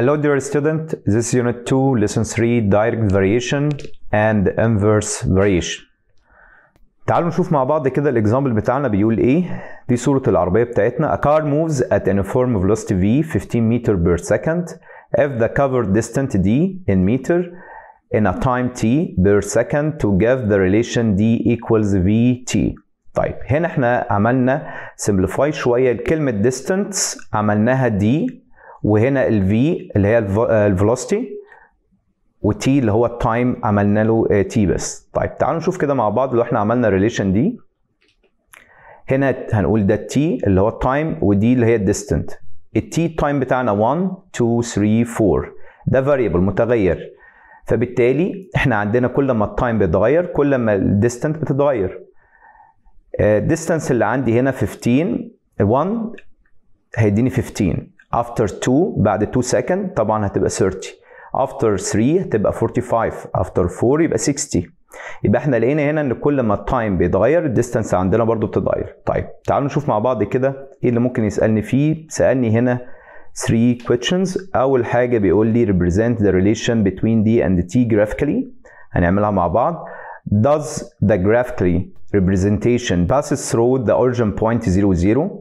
Hello dear student, this is unit 2, lesson 3, direct variation and inverse variation. تعالوا نشوف مع بعض كده الاكزامبل بتاعنا بيقول ايه دي صورة العربية بتاعتنا A car moves at an uniform velocity V 15 meter per second if the covered distance D in meter in a time T per second to give the relation D equals VT طيب هنا احنا عملنا simplify شوية الكلمة distance عملناها D وهنا V اللي هي آه، Velocity و T اللي هو التايم عملنا له آه، T بس طيب تعالوا نشوف كده مع بعض لو احنا عملنا الريليشن دي هنا هنقول ده T اللي هو التايم ودي اللي هي الديستنت T التايم بتاعنا 1 2 3 4 ده فاريبل متغير فبالتالي احنا عندنا كل ما التايم بيتغير كل ما الديستنت بتتغير الديستنس آه، اللي عندي هنا 15 1 هيديني 15 after 2 بعد 2 second طبعا هتبقى 30 after 3 هتبقى 45 after 4 يبقى 60 يبقى احنا لقينا هنا ان كل ما التايم بيتغير الديستانس عندنا برضو بتتغير طيب تعالوا نشوف مع بعض كده ايه اللي ممكن يسالني فيه سالني هنا 3 questions اول حاجه بيقول لي represent the relation between d and t graphically هنعملها مع بعض does the graphically representation passes through the origin point 0 0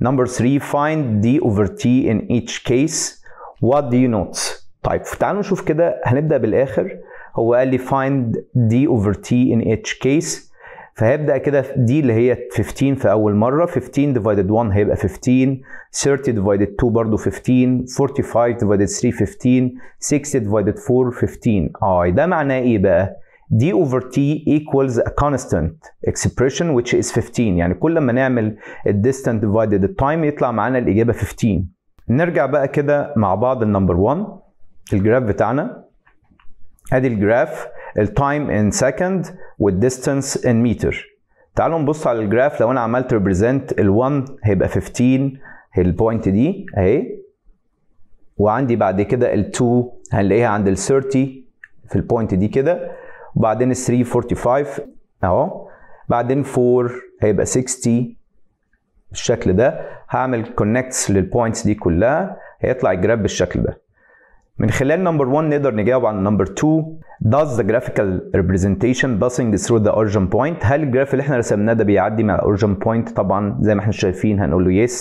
Number three, find D over T in each case. What do you note? طيب تعالوا نشوف كده هنبدأ بالآخر هو قال لي find D over T in each case فهيبدأ كده D اللي هي 15 في أول مرة 15 divided 1 هيبقى 15 30 divided 2 برضه 15 45 divided 3 15 60 divided 4 15 اه ده معناه إيه بقى؟ d over t equals a constant expression which is 15 يعني كل ما نعمل distance divided time يطلع معانا الإجابة 15 نرجع بقى كده مع بعض النمبر 1 الجراف بتاعنا ادي الجراف time in second with distance in meter تعالوا نبص على الجراف لو انا عملت represent ال1 هيبقى 15 البوينت دي اهي وعندي بعد كده ال2 هنلاقيها عند ال30 في البوينت دي كده وبعدين 345 اهو بعدين 4 هيبقى 60 بالشكل ده هعمل كونكتس للبوينتس دي كلها هيطلع الجراف بالشكل ده من خلال نمبر 1 نقدر نجاوب عن نمبر 2 does the graphical representation passing through the origin point هل الجراف اللي احنا رسمناه ده بيعدي من الاوريجن بوينت طبعا زي ما احنا شايفين هنقول له yes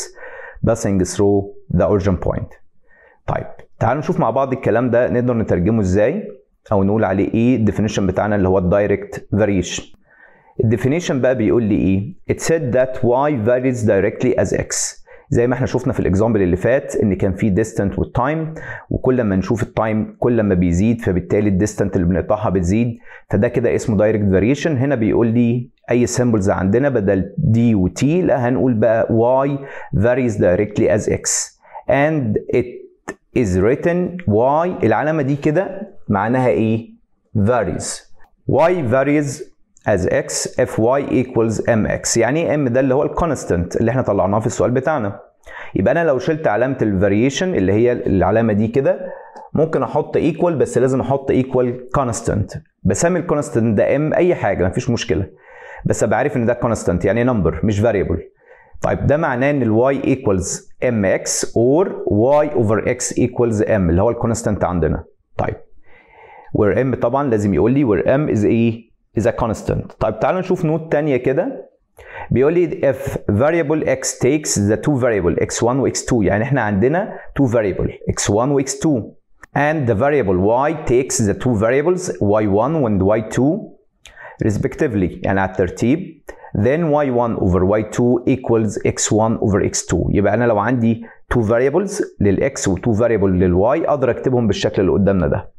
passing through the origin point طيب تعالوا نشوف مع بعض الكلام ده نقدر نترجمه ازاي او نقول عليه ايه الديفينيشن بتاعنا اللي هو الدايركت فاريشن الديفينيشن بقى بيقول لي ايه it said that y varies directly as x زي ما احنا شفنا في الاكزامبل اللي فات ان كان في ديستنت والتايم وكل ما نشوف التايم كل ما بيزيد فبالتالي الديستنت اللي بنقطعها بتزيد فده كده اسمه دايركت فاريشن هنا بيقول لي اي سيمبلز عندنا بدل دي وتي لا هنقول بقى واي فاريز دايركتلي از اكس and it is written y العلامة دي كده معناها ايه؟ varies y varies as x if y equals mx يعني ايه m ده اللي هو الكونستنت اللي احنا طلعناه في السؤال بتاعنا يبقى انا لو شلت علامة الفاريشن اللي هي العلامة دي كده ممكن احط equal بس لازم احط equal constant بسمي الكونستنت ده m اي حاجة مفيش مشكلة بس ابقى عارف ان ده كونستنت يعني نمبر مش variable طيب ده معناه ان الواي ايكوالز ام اكس اور واي اوفر اكس ايكوالز ام اللي هو الكونستانت عندنا طيب وير ام طبعا لازم يقول لي وير ام از ايه از ا كونستانت طيب تعالوا نشوف نوت ثانيه كده بيقول لي if variable x takes the two variable x1 و x2 يعني احنا عندنا two variable x1 و x2 and the variable y takes the two variables y1 and y2 respectively يعني على الترتيب then y1 over y2 equals x1 over x2 يبقى انا لو عندي two variables x و2 لل y اقدر اكتبهم بالشكل اللي قدامنا ده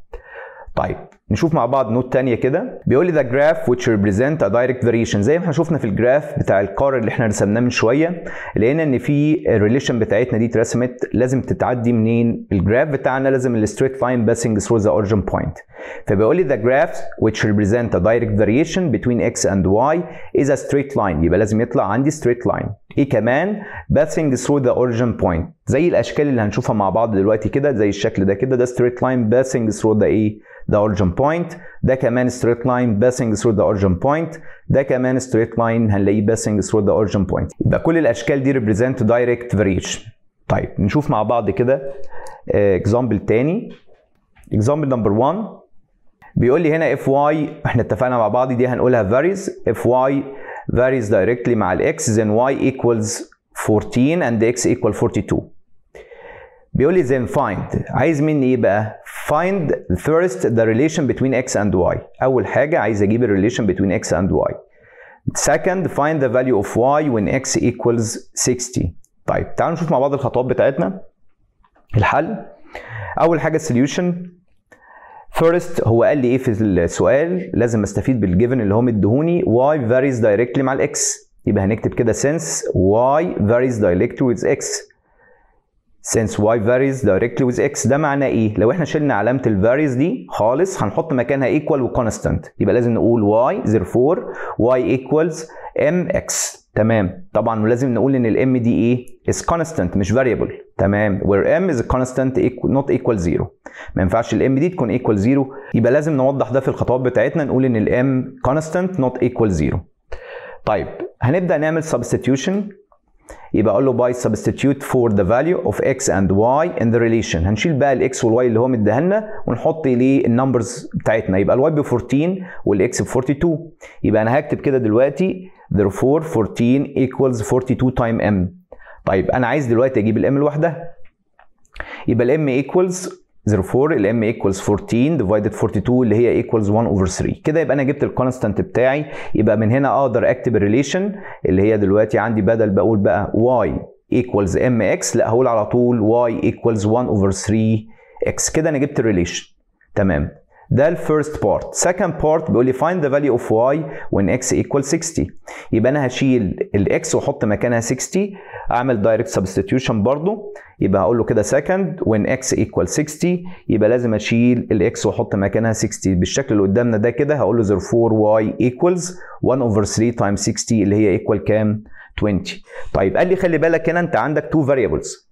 طيب نشوف مع بعض نوت تانية كده بيقول لي ذا جراف which represent a direct variation زي ما احنا شفنا في الجراف بتاع الكار اللي احنا رسمناه من شويه لقينا ان في الريليشن بتاعتنا دي اترسمت لازم تتعدي منين الجراف بتاعنا لازم الستريت لاين passing through the origin point فبيقول لي ذا جراف which represent a direct variation between x and y is a straight line يبقى لازم يطلع عندي straight line ايه كمان passing through the origin point زي الاشكال اللي هنشوفها مع بعض دلوقتي كده زي الشكل ده كده ده straight line passing through the ايه ذا origin بوينت ده كمان ستريت لاين باسنج ثرو ذا origin بوينت ده كمان ستريت لاين هنلاقيه باسنج ثرو ذا origin بوينت يبقى كل الاشكال دي ريبريزنت دايركت فاريشن طيب نشوف مع بعض كده اكزامبل آه، تاني اكزامبل نمبر 1 بيقول لي هنا اف واي احنا اتفقنا مع بعض دي هنقولها فاريز اف واي varies directly مع الاكس then y equals 14 and x equal 42 بيقول لي then find عايز مني ايه بقى؟ find first the relation between x and y اول حاجه عايز اجيب الريليشن between x and y second find the value of y when x equals 60 طيب تعالوا نشوف مع بعض الخطوات بتاعتنا الحل اول حاجه السوليوشن first هو قال لي ايه في السؤال لازم استفيد بالجيفن اللي هو مديهوني y varies directly مع الاكس يبقى هنكتب كده since y varies directly with x since y varies directly with x ده معناه ايه؟ لو احنا شلنا علامة ال varies دي خالص هنحط مكانها equal و constant يبقى لازم نقول y therefore y equals mx تمام طبعا ولازم نقول ان الام دي ايه؟ is constant مش variable تمام where m is a constant not equal zero ما ينفعش الام دي تكون equal zero يبقى لازم نوضح ده في الخطوات بتاعتنا نقول ان الام constant not equal zero طيب هنبدا نعمل substitution يبقى اقول له باي سبستيتيوت فور ذا فاليو اوف اكس اند واي ان ذا ريليشن هنشيل بقى الاكس والواي اللي هو مديها لنا ونحط ليه النمبرز بتاعتنا يبقى الواي ب 14 والاكس ب 42 يبقى انا هكتب كده دلوقتي therefore 14 equals 42 تايم ام طيب انا عايز دلوقتي اجيب الام لوحدها يبقى الام equals 04 الام ايكوالز 14 ديفايدد 42 اللي هي ايكوالز 1 اوفر 3 كده يبقى انا جبت الكونستانت بتاعي يبقى من هنا اقدر اكتب الريليشن اللي هي دلوقتي عندي بدل بقول بقى y equals mx لا هقول على طول y equals 1 over 3 x كده انا جبت الريليشن تمام ده الفيرست بارت سكند بارت بيقول لي فايند ذا فاليو اوف واي وان اكس ايكوال 60 يبقى انا هشيل الاكس واحط مكانها 60 اعمل دايركت سبستيتيوشن برضو يبقى هقول له كده سكند وان اكس ايكوال 60 يبقى لازم اشيل الاكس واحط مكانها 60 بالشكل اللي قدامنا ده كده هقول له therefore واي ايكوالز 1 اوفر 3 تايم 60 اللي هي ايكوال كام 20 طيب قال لي خلي بالك هنا انت عندك تو فاريبلز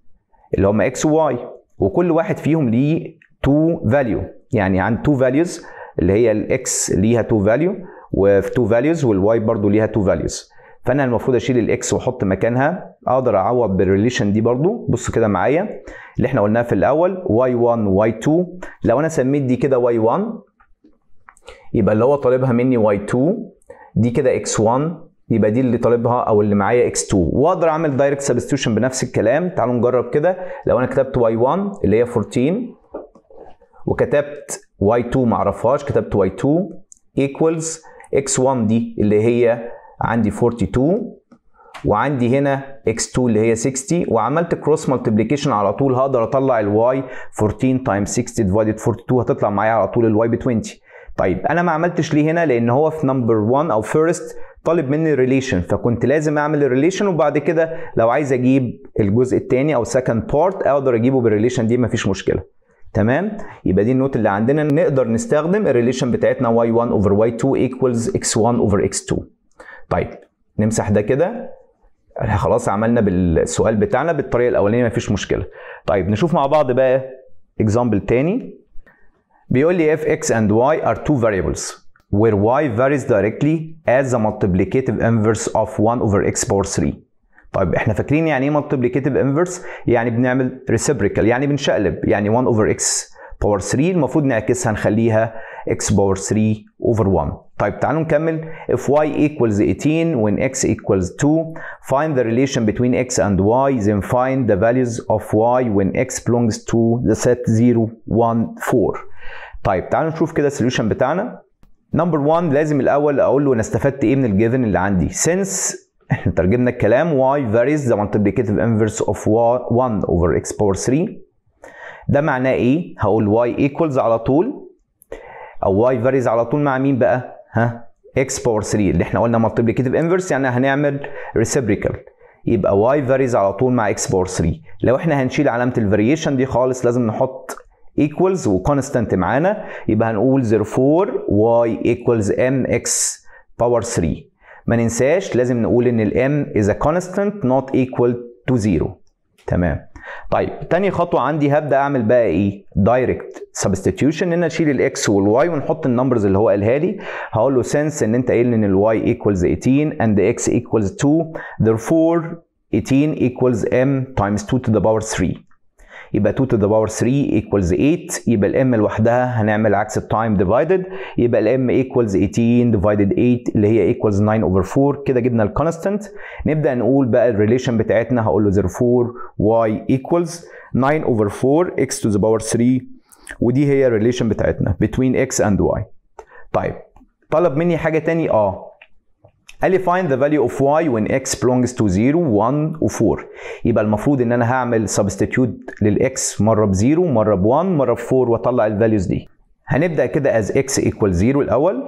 اللي هم اكس وواي وكل واحد فيهم ليه تو فاليو يعني عن تو فاليوز اللي هي الاكس ليها تو فاليو وفي تو فاليوز والواي برضو ليها تو فاليوز فانا المفروض اشيل الاكس واحط مكانها اقدر اعوض بالريليشن دي برضو بص كده معايا اللي احنا قلناها في الاول y1 y2 لو انا سميت دي كده y1 يبقى اللي هو طالبها مني y2 دي كده x1 يبقى دي اللي طالبها او اللي معايا x2 واقدر اعمل دايركت سبستيوشن بنفس الكلام تعالوا نجرب كده لو انا كتبت y1 اللي هي 14 وكتبت y2 معرفهاش كتبت y2 equals x1 دي اللي هي عندي 42 وعندي هنا x2 اللي هي 60 وعملت كروس مالتيبليكيشن على طول هقدر اطلع ال y 14 تايم 60 ديفايدد 42 هتطلع معايا على طول ال y ب 20 طيب انا ما عملتش ليه هنا لان هو في نمبر 1 او فيرست طالب مني ريليشن فكنت لازم اعمل الريليشن وبعد كده لو عايز اجيب الجزء الثاني او سكند بارت اقدر اجيبه بالريليشن دي مفيش مشكله تمام يبقى دي النوت اللي عندنا نقدر نستخدم الريليشن بتاعتنا y1 over y2 equals x1 over x2 طيب نمسح ده كده خلاص عملنا بالسؤال بتاعنا بالطريقه الاولانيه مفيش مشكله طيب نشوف مع بعض بقى اكزامبل تاني بيقول لي اف x and y are two variables where y varies directly as a multiplicative inverse of 1 over x power 3 طيب احنا فاكرين يعني ايه مالتيبليكيتيف انفرس يعني بنعمل ريسبريكال يعني بنشقلب يعني 1 اوفر اكس باور 3 المفروض نعكسها نخليها x باور 3 اوفر 1 طيب تعالوا نكمل if y equals 18 when x equals 2 find the relation between x and y then find the values of y when x belongs to the set 0 1 4 طيب تعالوا نشوف كده السوليوشن بتاعنا نمبر 1 لازم الاول اقول له انا استفدت ايه من الجيفن اللي عندي since احنا ترجمنا الكلام y varies the multiplicative inverse of 1 over x power 3 ده معناه ايه؟ هقول y equals على طول او y varies على طول مع مين بقى؟ ها؟ x power 3 اللي احنا قلنا multiplicative inverse يعني هنعمل reciprocal يبقى y varies على طول مع x power 3 لو احنا هنشيل علامة الفاريشن دي خالص لازم نحط equals وconstant معانا يبقى هنقول therefore y equals mx power 3 ما ننساش لازم نقول ان الام is a constant not equal to zero تمام طيب تاني خطوه عندي هبدا اعمل بقى ايه دايركت سبستيتيوشن ان انا اشيل الاكس والواي ونحط النمبرز اللي هو قالها لي هقول له سنس ان انت قايل ان الواي ايكوالز 18 اند اكس ايكوالز 2 therefore 18 equals m times 2 to the power 3 يبقى 2 to the power 3 equals 8 يبقى الام لوحدها هنعمل عكس التايم ديفايدد يبقى الام ايكوالز 18 ديفايدد 8 اللي هي ايكوالز 9 اوفر 4 كده جبنا الكونستنت نبدا نقول بقى الريليشن بتاعتنا هقول له 04 واي ايكوالز 9 اوفر 4 اكس to the باور 3 ودي هي الريليشن بتاعتنا between x and y طيب طلب مني حاجه تاني اه قال لي find the value of y when x belongs to 0 1 و 4 يبقى المفروض ان انا هعمل substitute للاكس مره ب 0 مره ب 1 مره ب 4 واطلع الفاليوز دي هنبدا كده as x equals 0 الاول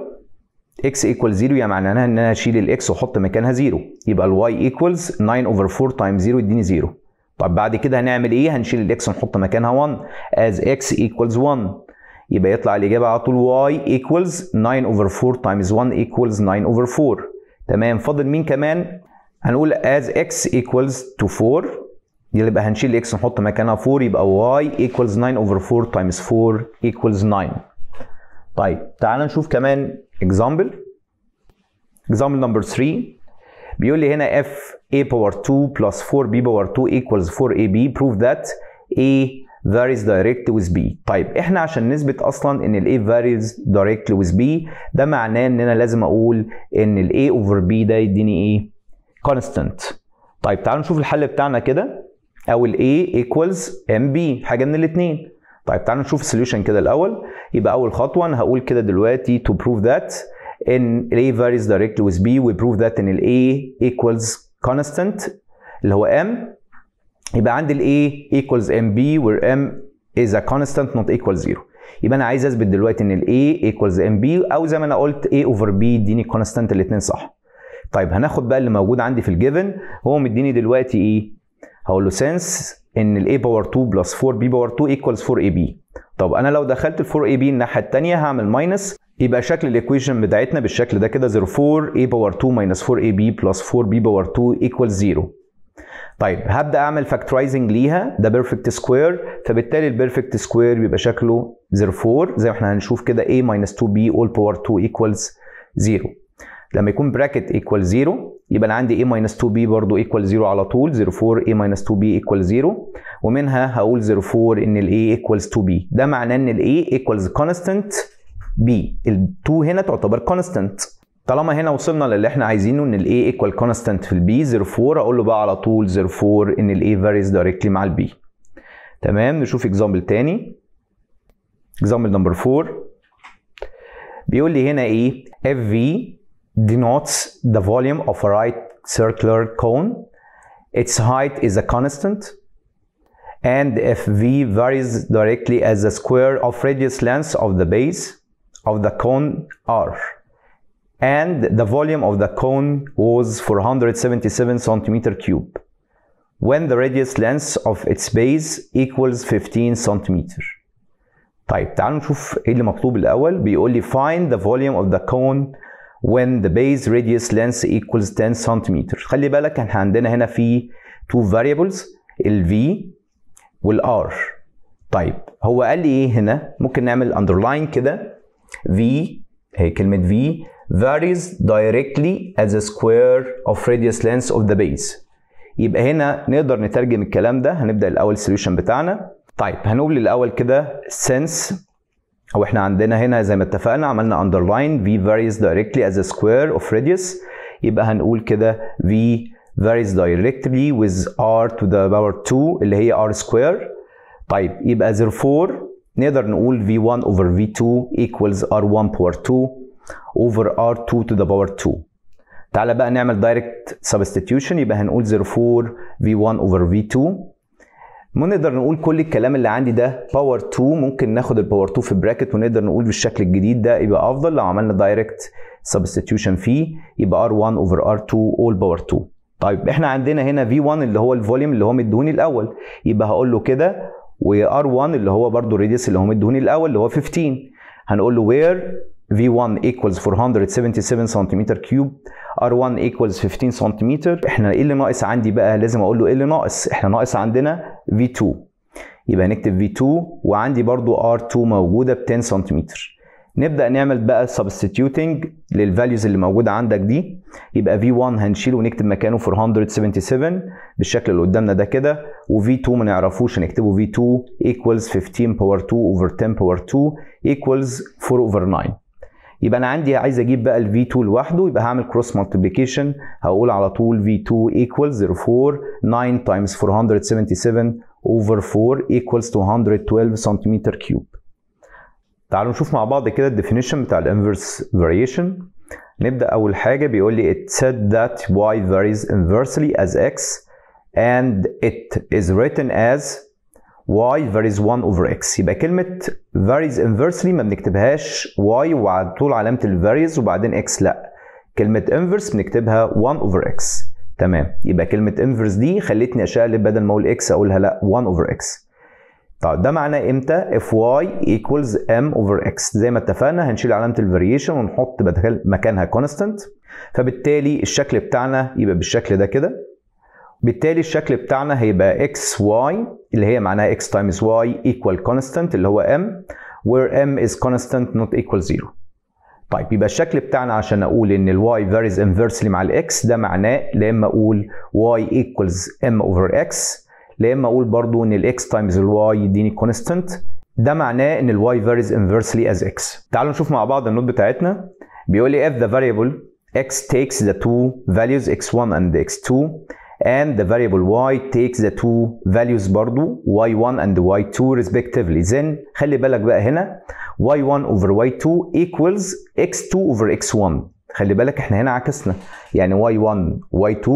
x equals 0 يعني معناها ان انا هشيل الاكس واحط مكانها 0 يبقى ال y equals 9 over 4 times 0 يديني 0 طب بعد كده هنعمل ايه هنشيل الاكس ونحط مكانها 1 as x equals 1 يبقى يطلع الاجابه على طول y equals 9 over 4 times 1 equals 9 over 4 تمام فاضل مين كمان هنقول as x equals to 4 يبقى هنشيل x نحط مكانها 4 يبقى y equals 9 over 4 times 4 equals 9 طيب تعال نشوف كمان example example number 3 بيقول لي هنا f a power 2 plus 4b power 2 equals 4ab prove that a varies directly with b طيب احنا عشان نثبت اصلا ان ال a varies directly with b ده معناه ان انا لازم اقول ان ال a over b ده يديني ايه constant طيب تعالوا نشوف الحل بتاعنا كده او ال a equals mb حاجه من الاثنين طيب تعالوا نشوف السوليوشن كده الاول يبقى اول خطوه انا هقول كده دلوقتي to prove that ان a varies directly with b we prove that ان ال a equals constant اللي هو m يبقى عندي الايه ايكوالز ام بي وير ام از ا كونستانت نوت ايكوال زيرو يبقى انا عايز اثبت دلوقتي ان الاي ايكوالز ام بي او زي ما انا قلت اي اوفر بي اديني كونستانت الاثنين صح طيب هناخد بقى اللي موجود عندي في الجيفن هو مديني دلوقتي ايه هقول له سنس ان الاي باور 2 بلس 4 بي باور 2 ايكوالز 4 اي بي طب انا لو دخلت ال 4 اي بي الناحيه الثانيه هعمل ماينس يبقى شكل الايكويشن بتاعتنا بالشكل ده كده 04 اي باور 2 ماينس 4 اي بي بلس 4 بي باور 2 ايكوالز 0 طيب هبدا اعمل فاكتورايزنج ليها ده بيرفكت سكوير فبالتالي البيرفكت سكوير بيبقى شكله 04 زي ما احنا هنشوف كده a minus 2b all power 2 equals 0 لما يكون bracket ايكوال 0 يبقى انا عندي a minus 2b برضو ايكوال 0 على طول 04 a minus 2b ايكوال 0 ومنها هقول 04 ان ال a equals 2b ده معناه ان ال a equals constant b ال 2 هنا تعتبر constant طالما هنا وصلنا للي احنا عايزينه ان الاي ايكوال كونستانت في البي 04 اقول له بقى على طول 04 ان الاي فاريز دايركتلي مع البي تمام نشوف اكزامبل تاني اكزامبل نمبر 4 بيقول لي هنا ايه اف في denotes the volume of a right circular cone its height is a constant and if v varies directly as the square of radius length of the base of the cone r and the volume of the cone was 477 centimeter cube when the radius length of its base equals 15 centimeter طيب تعالوا نشوف ايه اللي مطلوب الاول بيقول لي find the volume of the cone when the base radius length equals 10 centimeters. خلي بالك احنا عندنا هنا في two variables ال v وال r طيب هو قال لي ايه هنا ممكن نعمل underline كده v هي كلمه v varies directly as a square of radius length of the base يبقى هنا نقدر نترجم الكلام ده هنبدا الاول solution بتاعنا طيب هنقول الاول كده since او احنا عندنا هنا زي ما اتفقنا عملنا underline v varies directly as a square of radius يبقى هنقول كده v varies directly with r to the power 2 اللي هي r square طيب يبقى therefore نقدر نقول v1 over v2 equals r1 power 2 over r2 to the power 2 تعالى بقى نعمل direct substitution يبقى هنقول 04 v1 over v2 نقدر نقول كل الكلام اللي عندي ده باور 2 ممكن ناخد الباور 2 في براكت ونقدر نقول بالشكل الجديد ده يبقى افضل لو عملنا دايركت سبستيتيوشن فيه يبقى r1 over r2 all باور 2 طيب احنا عندنا هنا v1 اللي هو الفوليوم اللي هو مدهوني الاول يبقى هقول له كده و r1 اللي هو برضو الريديس اللي هو مدهوني الاول اللي هو 15 هنقول له where V1 equals 477 سنتيمتر كيوب R1 equals 15 سنتيمتر احنا ايه اللي ناقص عندي بقى لازم اقول له ايه اللي ناقص احنا ناقص عندنا V2 يبقى نكتب V2 وعندي برضو R2 موجودة ب 10 سنتيمتر نبدأ نعمل بقى substituting للفاليوز اللي موجودة عندك دي يبقى V1 هنشيله ونكتب مكانه 477 بالشكل اللي قدامنا ده كده وV2 ما نعرفوش هنكتبه V2 equals 15 power 2 over 10 power 2 equals 4 over 9 يبقى انا عندي عايز اجيب بقى ال V2 لوحده يبقى هعمل كروس مالتيبيكيشن هقول على طول V2 ايكوال 04 9 تايمز 477 اوفر 4 equals 212 سنتيمتر كيوب تعالوا نشوف مع بعض كده الديفينيشن بتاع الانفرس فاريشن نبدا اول حاجه بيقول لي it said that y varies inversely as x and it is written as y varies 1 over x يبقى كلمة varies inversely ما بنكتبهاش y وعلى طول علامة ال varies وبعدين x لا كلمة inverse بنكتبها 1 over x تمام يبقى كلمة inverse دي خلتني أشقلب بدل ما أقول x أقولها لا 1 over x طيب ده معناه امتى if y equals m over x زي ما اتفقنا هنشيل علامة الفاريشن ونحط مكانها constant فبالتالي الشكل بتاعنا يبقى بالشكل ده كده بالتالي الشكل بتاعنا هيبقى اكس واي اللي هي معناها اكس تايمز واي ايكوال كونستانت اللي هو ام where m is constant not equal 0 طيب يبقى الشكل بتاعنا عشان اقول ان الواي varies inversely مع الاكس ده معناه لا اما اقول y equals m over x لا اما اقول برضو ان الاكس تايمز الواي يديني كونستانت ده معناه ان الواي varies inversely as x تعالوا نشوف مع بعض النوت بتاعتنا بيقول لي اف the variable x takes the two values x1 and x2 and the variable y takes the two values برضو y1 and y2 respectively then خلي بالك بقى هنا y1 over y2 equals x2 over x1 خلي بالك احنا هنا عكسنا يعني y1 y2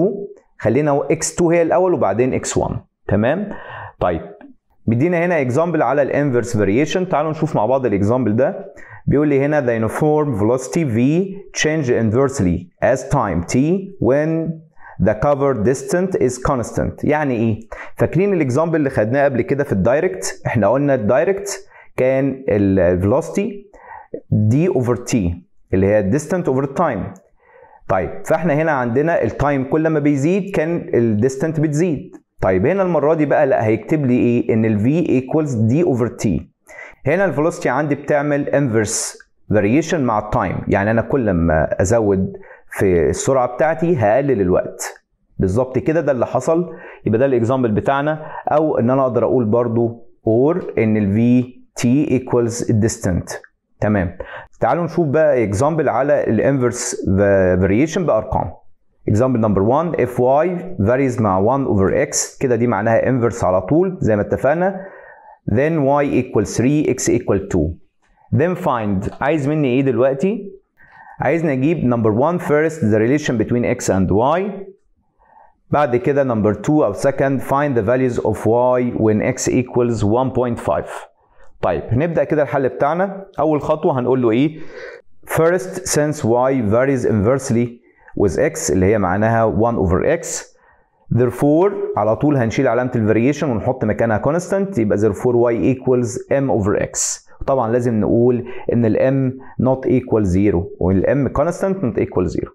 خلينا x2 هي الاول وبعدين x1 تمام طيب مدينا هنا example على الانفرس variation تعالوا نشوف مع بعض الاكزامبل ده بيقول لي هنا the uniform velocity v change inversely as time t when the cover distance is constant يعني ايه فاكرين الاكزامبل اللي خدناه قبل كده في الدايركت احنا قلنا الدايركت كان الفيلوسيتي دي اوفر تي اللي هي distance اوفر time طيب فاحنا هنا عندنا التايم كل ما بيزيد كان الديستنت بتزيد طيب هنا المره دي بقى لا هيكتب لي ايه ان الفي ايكوالز دي اوفر تي هنا الفيلوسيتي عندي بتعمل انفرس فاريشن مع التايم يعني انا كل ما ازود في السرعه بتاعتي هقلل الوقت بالظبط كده ده اللي حصل يبقى ده الاكزامبل بتاعنا او ان انا اقدر اقول برضو اور ان ال في تي ايكوالز الديستنت تمام تعالوا نشوف بقى اكزامبل على الانفرس فاريشن بارقام اكزامبل نمبر 1 اف واي فاريز مع 1 اوفر اكس كده دي معناها انفرس على طول زي ما اتفقنا then y equals 3 x equal 2 then find عايز مني ايه دلوقتي عايزنا نجيب number one first the relation between x and y بعد كده number two او second find the values of y when x equals 1.5 طيب نبدا كده الحل بتاعنا اول خطوه هنقول له ايه first since y varies inversely with x اللي هي معناها 1 over x therefore على طول هنشيل علامه الفاريشن ونحط مكانها constant يبقى therefore y equals m over x طبعا لازم نقول ان الام نوت ايكوال زيرو والام كونستانت نوت ايكوال زيرو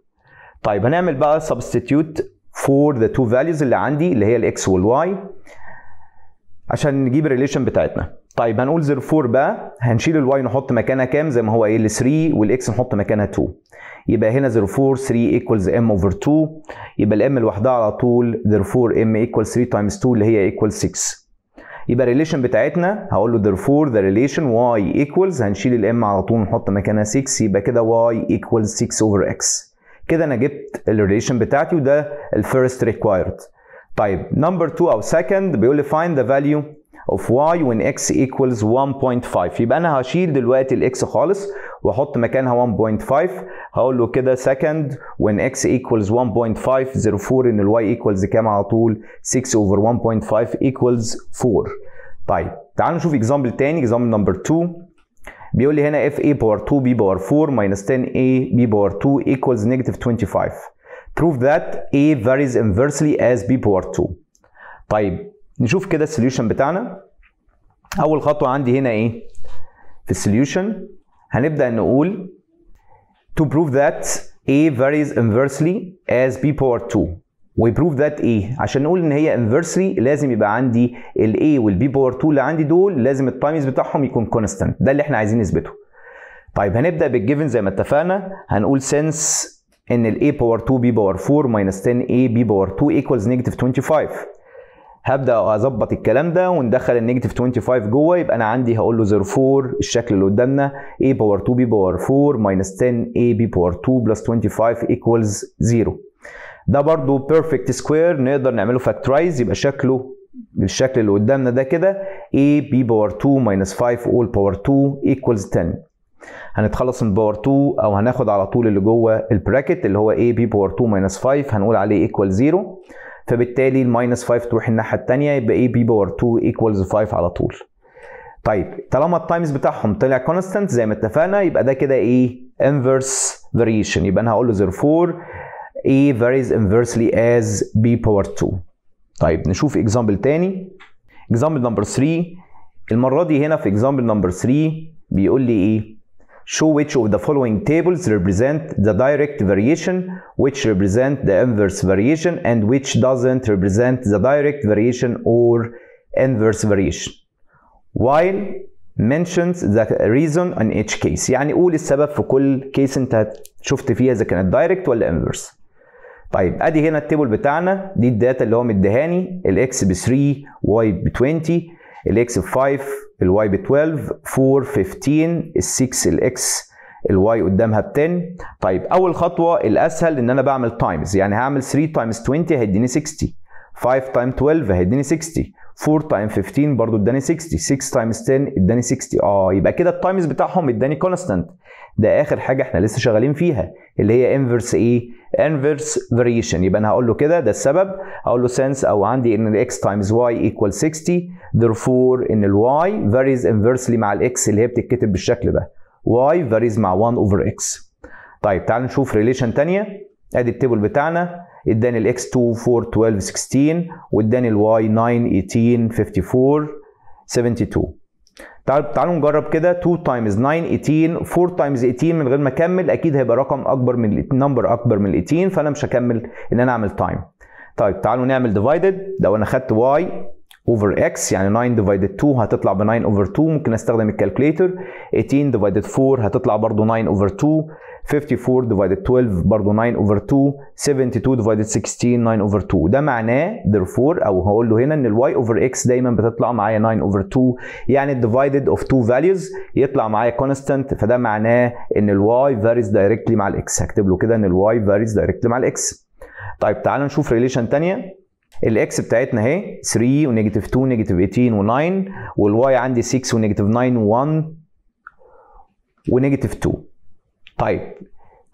طيب هنعمل بقى سبستيتيوت فور ذا تو فاليوز اللي عندي اللي هي الاكس والواي عشان نجيب الريليشن بتاعتنا طيب هنقول 04 بقى هنشيل الواي نحط مكانها كام زي ما هو ايه ال 3 والاكس نحط مكانها 2 يبقى هنا 04 3 ايكوالز ام اوفر 2 يبقى الام لوحدها على طول 04 ام ايكوال 3 تايمز 2 اللي هي ايكوال 6 يبقى الريليشن بتاعتنا هقول له therefore the relation y equals هنشيل الام على طول ونحط مكانها 6 يبقى كده y equals 6 over x كده انا جبت الريليشن بتاعتي وده الفيرست ريكوايرد طيب نمبر 2 او سكند بيقول لي find the value of y when x equals 1.5 يبقى انا هشيل دلوقتي الاكس خالص واحط مكانها 1.5 هقول له كده سكند when x equals 1.5 therefore ان الواي equals كام على طول 6 over 1.5 equals 4 طيب تعالوا نشوف اكزامبل تاني اكزامبل نمبر 2 بيقول لي هنا f a باور 2 b باور 4 minus 10 a b باور 2 equals negative 25 prove that a varies inversely as b باور 2 طيب نشوف كده السوليوشن بتاعنا اول خطوه عندي هنا ايه في السوليوشن هنبدأ نقول to prove that A varies inversely as B power 2 we prove that A عشان نقول ان هي inversely لازم يبقى عندي ال A وال B power 2 اللي عندي دول لازم التايمز بتاعهم يكون constant ده اللي احنا عايزين نثبته طيب هنبدأ بالجيفن زي ما اتفقنا هنقول since ان ال A power 2 B power 4 minus 10 A B power 2 equals negative 25 هبدا اظبط الكلام ده وندخل النيجاتيف 25 جوه يبقى انا عندي هقول له 04 الشكل اللي قدامنا a باور 2 b باور 4 minus 10 a b باور 2 بلس 25 equals 0 ده برضه بيرفكت سكوير نقدر نعمله فاكتورايز يبقى شكله بالشكل اللي قدامنا ده كده a b باور 2 minus 5 all باور 2 equals 10 هنتخلص من باور 2 او هناخد على طول اللي جوه البراكت اللي هو a b باور 2 minus 5 هنقول عليه equals 0 فبالتالي الماينس 5 تروح الناحيه الثانيه يبقى ايه بي باور 2 ايكوالز 5 على طول طيب طالما التايمز بتاعهم طلع كونستانت زي ما اتفقنا يبقى ده كده ايه انفرس فاريشن يبقى انا هقول له therefore A varies inversely as B power 2 طيب نشوف اكزامبل تاني اكزامبل نمبر 3 المرة دي هنا في اكزامبل نمبر 3 بيقول لي ايه Show which of the following tables represent the direct variation, which represent the inverse variation, and which doesn't represent the direct variation or inverse variation. While mentions the reason in each case يعني قول السبب في كل كيس انت شفت فيها اذا كانت دايركت ولا inverse. طيب ادي هنا التيبل بتاعنا دي الداتا اللي هو مديهاني الاكس ب 3 واي ب 20 الاكس ب 5 الواي ب 12 4 15 ال 6 الاكس الواي قدامها ب 10 طيب اول خطوه الاسهل ان انا بعمل تايمز يعني هعمل 3 تايمز 20 هيديني 60 5 تايم 12 هيديني 60 4 تايم 15 برضو اداني 60 6 تايمز 10 اداني 60 اه يبقى كده التايمز بتاعهم اداني كونستانت ده اخر حاجه احنا لسه شغالين فيها اللي هي انفرس ايه انفرس فاريشن يبقى انا هقول له كده ده السبب هقول له سنس او عندي ان الاكس تايمز واي ايكوال 60 therefore ان الواي فاريز انفرسلي مع الاكس اللي هي بتتكتب بالشكل ده واي فاريز مع 1 اوفر اكس طيب تعال نشوف ريليشن ثانيه ادي التيبل بتاعنا اداني الاكس 2 4 12 16 واداني الواي 9 18 54 72 طيب تعالوا نجرب كده 2 تايمز 9 18 4 تايمز 18 من غير ما اكمل اكيد هيبقى رقم اكبر من نمبر اكبر من 18 فانا مش هكمل ان انا اعمل تايم طيب تعالوا نعمل ديفايدد لو انا خدت واي اوفر اكس يعني 9 ديفايدد 2 هتطلع ب 9 اوفر 2 ممكن استخدم الكالكوليتر 18 ديفايدد 4 هتطلع برضه 9 اوفر 2 54 divided 12 برضه 9 over 2 72 divided 16 9 over 2 ده معناه therefore او هقول له هنا ان الواي over x دايما بتطلع معايا 9 over 2 يعني divided of two values يطلع معايا constant فده معناه ان الواي varies directly مع الاكس هكتب له كده ان الواي varies directly مع الاكس طيب تعالى نشوف ريليشن ثانيه الاكس بتاعتنا اهي 3 ونيجاتيف 2 نيجاتيف 18 و9 والواي عندي 6 ونيجاتيف 9 و1 ونيجاتيف 2 طيب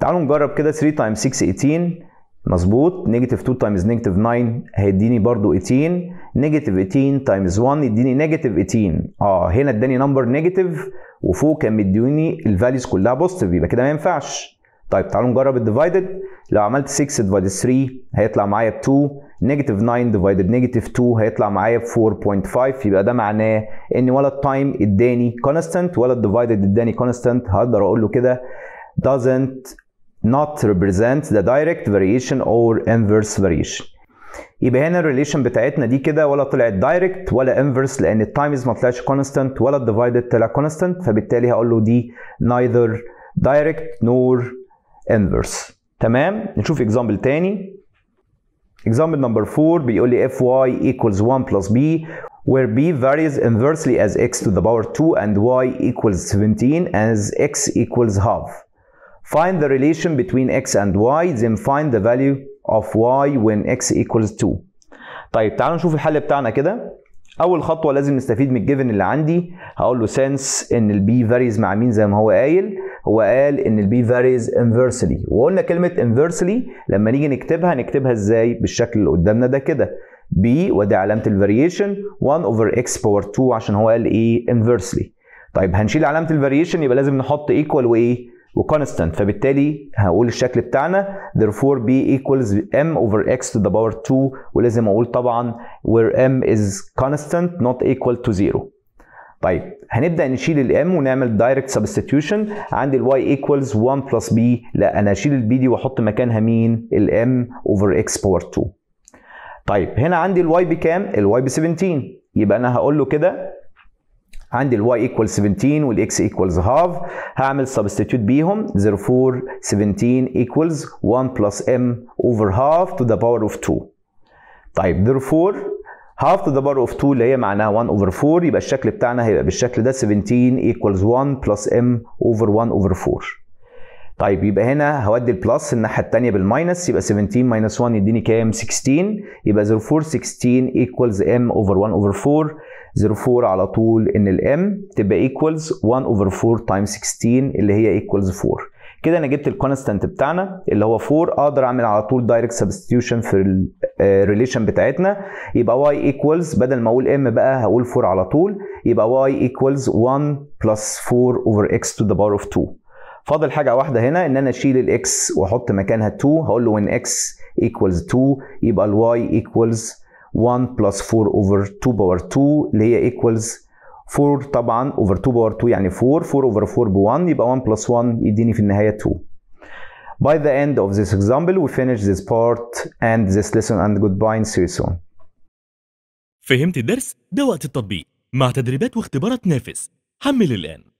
تعالوا نجرب كده 3 تايم 6 18 مظبوط نيجاتيف 2 تايمز نيجاتيف 9 هيديني برضو 18 نيجاتيف 18 تايمز 1 يديني نيجاتيف 18 اه هنا اداني نمبر نيجاتيف وفوق كان مديوني الفاليوز كلها بوزيتيف يبقى كده ما ينفعش طيب تعالوا نجرب الديفايدد لو عملت 6 ديفايد 3 هيطلع معايا ب 2 نيجاتيف 9 ديفايدد نيجاتيف 2 هيطلع معايا ب 4.5 يبقى ده معناه ان ولا التايم اداني كونستنت ولا الديفايدد اداني كونستنت هقدر اقول له كده doesn't not represent the direct variation or inverse variation يبقى هنا الريليشن بتاعتنا دي كده ولا طلعت دايركت ولا انفرس لان التايمز ما طلعش كونستانت ولا الديفايدد طلع كونستانت فبالتالي هقول له دي neither direct nor inverse تمام نشوف اكزامبل تاني example number 4 بيقول لي fy equals 1 plus b where b varies inversely as x to the power 2 and y equals 17 as x equals half Find the relation between x and y then find the value of y when x equals 2 طيب تعالوا نشوف الحل بتاعنا كده اول خطوه لازم نستفيد من الجيفن اللي عندي هقول له سنس ان البي فاريز مع مين زي ما هو قايل هو قال ان البي فاريز انفرسلي وقلنا كلمه انفرسلي لما نيجي نكتبها نكتبها ازاي بالشكل اللي قدامنا ده كده بي ودي علامه الفاريشن 1 اوفر اكس باور 2 عشان هو قال ايه انفرسلي طيب هنشيل علامه الفاريشن يبقى لازم نحط ايكوال وايه وكونستانت فبالتالي هقول الشكل بتاعنا therefore b equals m over x to the power 2 ولازم اقول طبعا where m is constant not equal to 0 طيب هنبدا نشيل الام ونعمل دايركت سبستيتيوشن عندي الواي equals 1 بلس بي لا انا هشيل البي دي واحط مكانها مين الام اوفر اكس باور 2 طيب هنا عندي الواي بكام الواي ب 17 يبقى انا هقول له كده عندي الواي ايكوال 17 والاكس ايكوالز هاف هعمل سبستيتيوت بيهم therefore 17 equals 1 plus m over half to the power of 2 طيب therefore half to the power of 2 اللي هي معناها 1 over 4 يبقى الشكل بتاعنا هيبقى بالشكل ده 17 equals 1 plus m over 1 over 4 طيب يبقى هنا هودي البلس الناحيه الثانيه بالماينس يبقى 17 ماينس 1 يديني كام 16 يبقى 16 ايكوالز ام اوفر 1 اوفر 4 04 على طول ان الام تبقى ايكوالز 1 اوفر 4 تايم 16 اللي هي ايكوالز 4 كده انا جبت الكونستانت بتاعنا اللي هو 4 اقدر اعمل على طول دايركت سبستيوشن في الريليشن آه، بتاعتنا يبقى واي ايكوالز بدل ما اقول ام بقى هقول 4 على طول يبقى واي ايكوالز 1 بلس 4 اوفر اكس تو ذا باور اوف 2 فاضل حاجه واحده هنا ان انا اشيل الاكس واحط مكانها 2 هقول له وين اكس ايكوالز 2 يبقى الواي ايكوالز 1 بلس 4 اوفر 2 باور 2 اللي هي ايكوالز 4 طبعا اوفر 2 باور 2 يعني 4 4 اوفر 4 ب 1 يبقى 1 بلس 1 يديني في النهايه 2 By the end of this example we finish this part and this lesson and goodbye and see you soon. فهمت الدرس؟ ده وقت التطبيق مع تدريبات واختبارات نافس. حمل الآن.